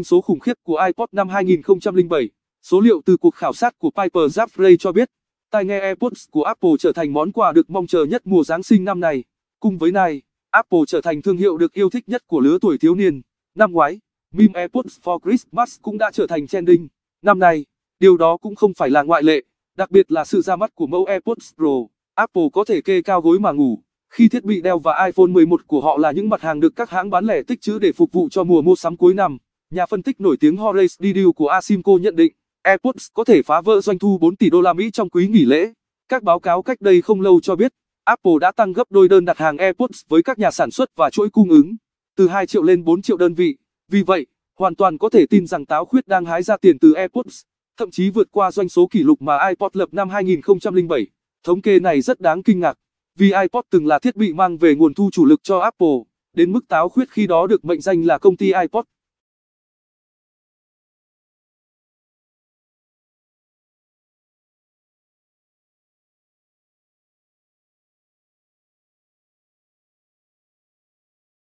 doanh số khủng khiếp của iPod năm 2007. Số liệu từ cuộc khảo sát của Piper Jaffray cho biết, tai nghe AirPods của Apple trở thành món quà được mong chờ nhất mùa Giáng sinh năm nay. Cùng với này, Apple trở thành thương hiệu được yêu thích nhất của lứa tuổi thiếu niên. Năm ngoái, meme AirPods for Christmas cũng đã trở thành trending. Năm nay, điều đó cũng không phải là ngoại lệ, đặc biệt là sự ra mắt của mẫu AirPods Pro. Apple có thể kê cao gối mà ngủ, khi thiết bị đeo và iPhone 11 của họ là những mặt hàng được các hãng bán lẻ tích trữ để phục vụ cho mùa mua sắm cuối năm. Nhà phân tích nổi tiếng Horace Didio của Asimco nhận định, AirPods có thể phá vỡ doanh thu 4 tỷ đô la Mỹ trong quý nghỉ lễ. Các báo cáo cách đây không lâu cho biết, Apple đã tăng gấp đôi đơn đặt hàng AirPods với các nhà sản xuất và chuỗi cung ứng, từ 2 triệu lên 4 triệu đơn vị. Vì vậy, hoàn toàn có thể tin rằng táo khuyết đang hái ra tiền từ AirPods, thậm chí vượt qua doanh số kỷ lục mà iPod lập năm 2007. Thống kê này rất đáng kinh ngạc, vì iPod từng là thiết bị mang về nguồn thu chủ lực cho Apple, đến mức táo khuyết khi đó được mệnh danh là công ty iPod.